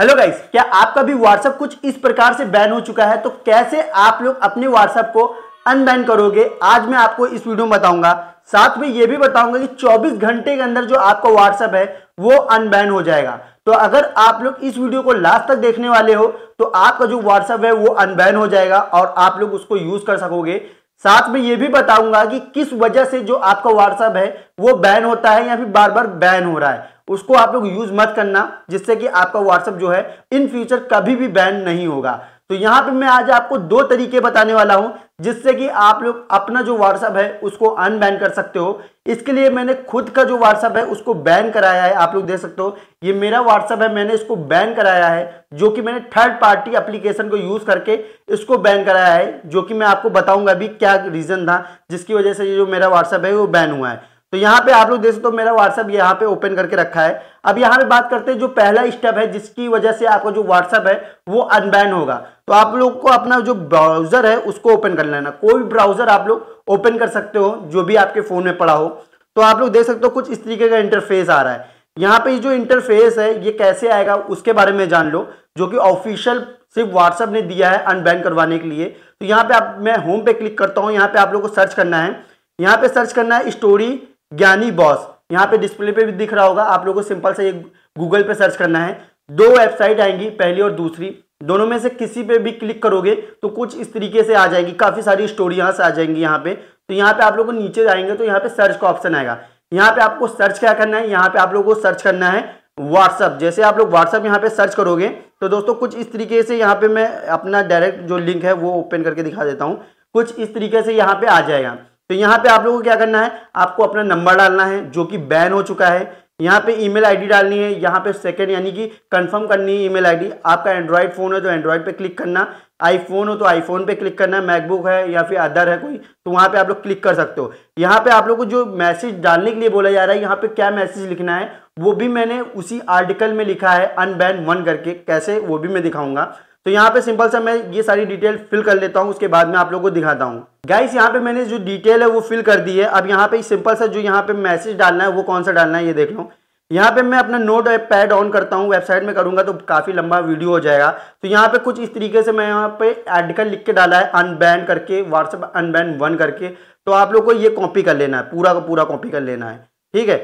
hello guys क्या आपका भी व्हाट्सएप कुछ इस प्रकार से बैन हो चुका है तो कैसे आप लोग अपने व्हाट्सएप को अनबैन करोगे आज मैं आपको इस वीडियो में बताऊंगा साथ में ये भी बताऊंगा कि 24 घंटे के अंदर जो आपका व्हाट्सएप है वो अनबैन हो जाएगा तो अगर आप लोग इस वीडियो को लास्ट तक देखने वाले हो तो आपका जो व्हाट्सएप है वो अनबैन हो जाएगा और आप लोग उसको यूज कर सकोगे साथ में ये भी बताऊंगा कि किस वजह से जो आपका व्हाट्सअप है वो बैन होता है या फिर बार बार बैन हो रहा है उसको आप लोग यूज मत करना जिससे कि आपका व्हाट्सअप जो है इन फ्यूचर कभी भी बैन नहीं होगा तो यहां पे मैं आज आपको दो तरीके बताने वाला हूं जिससे कि आप लोग अपना जो व्हाट्सअप है उसको अनबैन कर सकते हो इसके लिए मैंने खुद का जो व्हाट्सअप है उसको बैन कराया है आप लोग देख सकते हो ये मेरा व्हाट्सअप है मैंने इसको बैन कराया है जो कि मैंने थर्ड पार्टी एप्लीकेशन को यूज करके इसको बैन कराया है जो कि मैं आपको बताऊंगा अभी क्या रीजन था जिसकी वजह से ये जो मेरा व्हाट्सअप है वो बैन हुआ है तो यहाँ पे आप लोग देख सकते हो मेरा व्हाट्सअप यहाँ पे ओपन करके रखा है अब यहाँ पे बात करते हैं जो पहला स्टेप है जिसकी वजह से आपका जो व्हाट्सअप है वो अनबैन होगा तो आप लोग को अपना जो ब्राउजर है उसको ओपन कर लेना कोई भी ब्राउजर आप लोग ओपन कर सकते हो जो भी आपके फोन में पड़ा हो तो आप लोग देख सकते हो कुछ इस तरीके का इंटरफेस आ रहा है यहाँ पे जो इंटरफेस है ये कैसे आएगा उसके बारे में जान लो जो कि ऑफिशियल सिर्फ व्हाट्सअप ने दिया है अनबैन करवाने के लिए तो यहाँ पे आप मैं होम पे क्लिक करता हूँ यहाँ पे आप लोग को सर्च करना है यहाँ पे सर्च करना है स्टोरी ज्ञानी बॉस यहाँ पे डिस्प्ले पे भी दिख रहा होगा आप लोगों को सिंपल से गूगल पे सर्च करना है दो वेबसाइट आएंगी पहली और दूसरी दोनों में से किसी पे भी क्लिक करोगे तो कुछ इस तरीके से आ जाएगी काफ़ी सारी स्टोरी यहाँ से आ जाएंगी यहाँ पे तो यहाँ पे आप लोगों को नीचे जाएंगे तो यहाँ पे सर्च का ऑप्शन आएगा यहाँ पे आपको सर्च क्या करना है यहाँ पे आप लोगों को सर्च करना है व्हाट्सअप जैसे आप लोग व्हाट्सअप यहाँ पे सर्च करोगे तो दोस्तों कुछ इस तरीके से यहाँ पे मैं अपना डायरेक्ट जो लिंक है वो ओपन करके दिखा देता हूँ कुछ इस तरीके से यहाँ पे आ जाएगा तो यहाँ पे आप लोगों को क्या करना है आपको अपना नंबर डालना है जो कि बैन हो चुका है यहाँ पे ईमेल आईडी डालनी है यहाँ पे सेकंड यानी कि कंफर्म करनी है ईमेल आईडी आपका एंड्रॉयड फ़ोन है तो एंड्रॉयड पे क्लिक करना आईफोन हो तो आईफोन पे क्लिक करना है मैकबुक है या फिर अदर है कोई तो वहाँ पे आप लोग क्लिक कर सकते हो यहाँ पे आप लोग को जो मैसेज डालने के लिए बोला जा रहा है यहाँ पे क्या मैसेज लिखना है वो भी मैंने उसी आर्टिकल में लिखा है अनबैन वन करके कैसे वो भी मैं दिखाऊंगा तो यहाँ पे सिंपल सा मैं ये सारी डिटेल फिल कर लेता हूँ उसके बाद में आप लोगों को दिखाता हूँ गाइस यहाँ पे मैंने जो डिटेल है वो फिल कर दी है अब यहाँ पे सिंपल सा जो यहाँ पे मैसेज डालना है वो कौन सा डालना है ये देख लो यहाँ पे मैं अपना नोट पैड ऑन करता हूँ वेबसाइट में करूंगा तो काफ़ी लंबा वीडियो हो जाएगा तो यहाँ पे कुछ इस तरीके से मैं यहाँ पे आर्टिकल लिख के डाला है अनबैन करके व्हाट्सअप अनबैन वन करके तो आप लोग को ये कॉपी कर लेना है पूरा का पूरा कॉपी कर लेना है ठीक है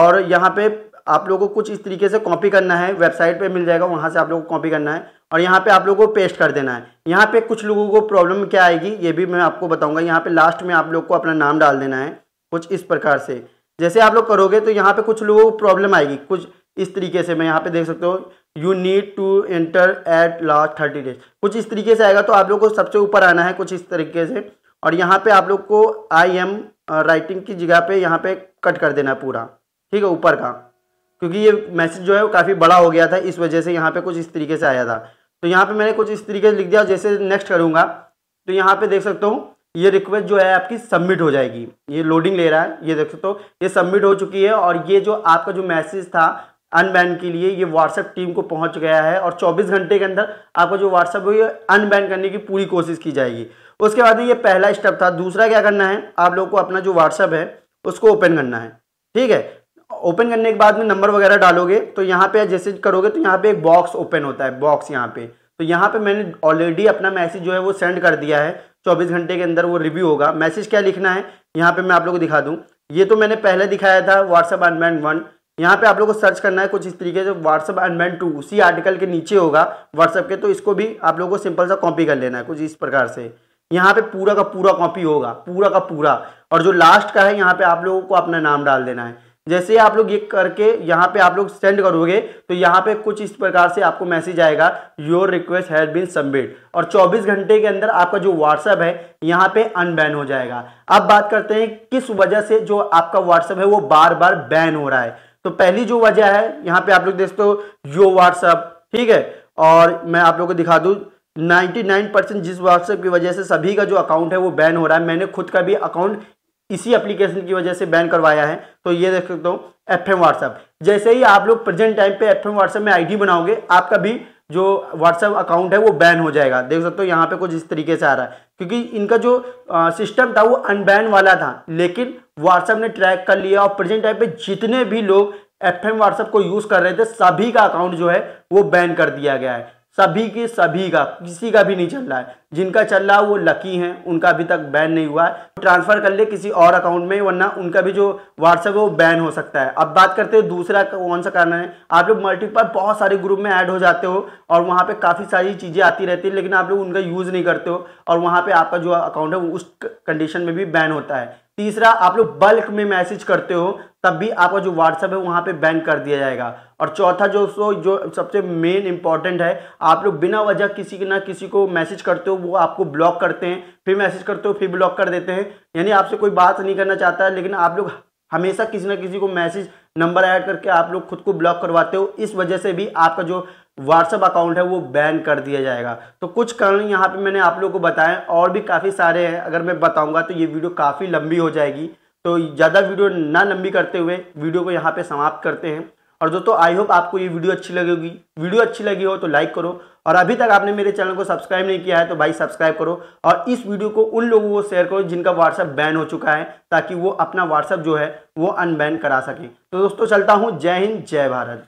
और यहाँ पे आप लोगों को कुछ इस तरीके से कॉपी करना है वेबसाइट पे मिल जाएगा वहाँ से आप लोगों को कॉपी करना है और यहाँ पे आप लोगों को पेस्ट कर देना है यहाँ पे कुछ लोगों को प्रॉब्लम क्या आएगी ये भी मैं आपको बताऊँगा यहाँ पे लास्ट में आप लोग को अपना नाम डाल देना है कुछ इस प्रकार से जैसे आप लोग करोगे तो यहाँ पर कुछ लोगों को प्रॉब्लम आएगी कुछ इस तरीके से मैं यहाँ पे देख सकता हूँ you need to enter at last thirty days कुछ इस तरीके से आएगा तो आप लोग को सबसे ऊपर आना है कुछ इस तरीके से और यहाँ पर आप लोग को आई एम राइटिंग की जगह पर यहाँ पर कट कर देना है पूरा ठीक है ऊपर का क्योंकि ये मैसेज जो है वो काफ़ी बड़ा हो गया था इस वजह से यहाँ पे कुछ इस तरीके से आया था तो यहाँ पे मैंने कुछ इस तरीके से लिख दिया जैसे नेक्स्ट करूँगा तो यहाँ पे देख सकता हूँ ये रिक्वेस्ट जो है आपकी सबमिट हो जाएगी ये लोडिंग ले रहा है ये देख सकते हो ये सबमिट हो चुकी है और ये जो आपका जो मैसेज था अनबैन के लिए ये व्हाट्सएप टीम को पहुंच गया है और चौबीस घंटे के अंदर आपका जो व्हाट्सएप हो ये अनबैन करने की पूरी कोशिश की जाएगी उसके बाद ये पहला स्टेप था दूसरा क्या करना है आप लोग को अपना जो व्हाट्सएप है उसको ओपन करना है ठीक है ओपन करने के बाद में नंबर वगैरह डालोगे तो यहाँ पे जैसे करोगे तो यहाँ पे एक बॉक्स ओपन होता है बॉक्स यहाँ पे तो यहाँ पे मैंने ऑलरेडी अपना मैसेज जो है वो सेंड कर दिया है 24 घंटे के अंदर वो रिव्यू होगा मैसेज क्या लिखना है यहाँ पे मैं आप लोगों को दिखा दूँ ये तो मैंने पहले दिखाया था व्हाट्सअप अनबैंड वन यहाँ पे आप लोगों को सर्च करना है कुछ इस तरीके से व्हाट्सअप अनबैंड टू उसी आर्टिकल के नीचे होगा व्हाट्सअप के तो इसको भी आप लोगों को सिंपल सा कॉपी कर लेना है कुछ इस प्रकार से यहाँ पे पूरा का पूरा कॉपी होगा पूरा का पूरा और जो लास्ट का है यहाँ पे आप लोगों को अपना नाम डाल देना है जैसे आप लोग ये करके यहाँ पे आप लोग सेंड करोगे तो यहाँ पे कुछ इस प्रकार से आपको मैसेज आएगा your request has been submit और 24 घंटे के अंदर आपका जो व्हाट्सएप है यहाँ पे अनबैन हो जाएगा अब बात करते हैं किस वजह से जो आपका व्हाट्सएप है वो बार बार बैन हो रहा है तो पहली जो वजह है यहाँ पे आप लोग हो यो व्हाट्सएप ठीक है और मैं आप लोग को दिखा दू 99 परसेंट जिस व्हाट्सएप की वजह से सभी का जो अकाउंट है वो बैन हो रहा है मैंने खुद का भी अकाउंट इसी एप्लीकेशन की वजह से बैन करवाया है तो ये देख सकते हो एफ एम व्हाट्सएप जैसे ही आप लोग प्रेजेंट टाइम पे एफ एम व्हाट्सएप में आईडी बनाओगे आपका भी जो व्हाट्सएप अकाउंट है वो बैन हो जाएगा देख सकते हो यहाँ पे कुछ इस तरीके से आ रहा है क्योंकि इनका जो सिस्टम था वो अनबैन वाला था लेकिन व्हाट्सएप ने ट्रैक कर लिया और प्रेजेंट टाइम पे जितने भी लोग एफ एम व्हाट्सएप को यूज़ कर रहे थे सभी का अकाउंट जो है वो बैन कर दिया गया है सभी के सभी का किसी का भी नहीं चल रहा है जिनका चल रहा है वो लकी हैं उनका अभी तक बैन नहीं हुआ है ट्रांसफ़र कर ले किसी और अकाउंट में वरना उनका भी जो व्हाट्सएप है वो बैन हो सकता है अब बात करते हो दूसरा कौन सा कारण है आप लोग मल्टीपल बहुत सारे ग्रुप में ऐड हो जाते हो और वहाँ पर काफ़ी सारी चीज़ें आती रहती है लेकिन आप लोग उनका यूज़ नहीं करते हो और वहाँ पर आपका जो अकाउंट है वो उस कंडीशन में भी बैन होता है तीसरा आप लोग बल्क में मैसेज करते हो तब भी आपका जो व्हाट्सएप है वहाँ पे बैन कर दिया जाएगा और चौथा जो सो जो सबसे मेन इंपॉर्टेंट है आप लोग बिना वजह किसी ना किसी को मैसेज करते हो वो आपको ब्लॉक करते हैं फिर मैसेज करते हो फिर ब्लॉक कर देते हैं यानी आपसे कोई बात नहीं करना चाहता लेकिन आप लोग हमेशा किसी ना किसी को मैसेज नंबर ऐड करके आप लोग खुद को ब्लॉक करवाते हो इस वजह से भी आपका जो व्हाट्सअप अकाउंट है वो बैन कर दिया जाएगा तो कुछ कारण यहाँ पे मैंने आप लोगों को बताया और भी काफ़ी सारे हैं अगर मैं बताऊंगा तो ये वीडियो काफ़ी लंबी हो जाएगी तो ज़्यादा वीडियो ना लंबी करते हुए वीडियो को यहाँ पे समाप्त करते हैं और दोस्तों आई होप आपको ये वीडियो अच्छी लगेगी वीडियो अच्छी लगी हो तो लाइक करो और अभी तक आपने मेरे चैनल को सब्सक्राइब नहीं किया है तो भाई सब्सक्राइब करो और इस वीडियो को उन लोगों को शेयर करो जिनका व्हाट्सअप बैन हो चुका है ताकि वो अपना व्हाट्सअप जो है वो अनबैन करा सकें तो दोस्तों चलता हूँ जय हिंद जय भारत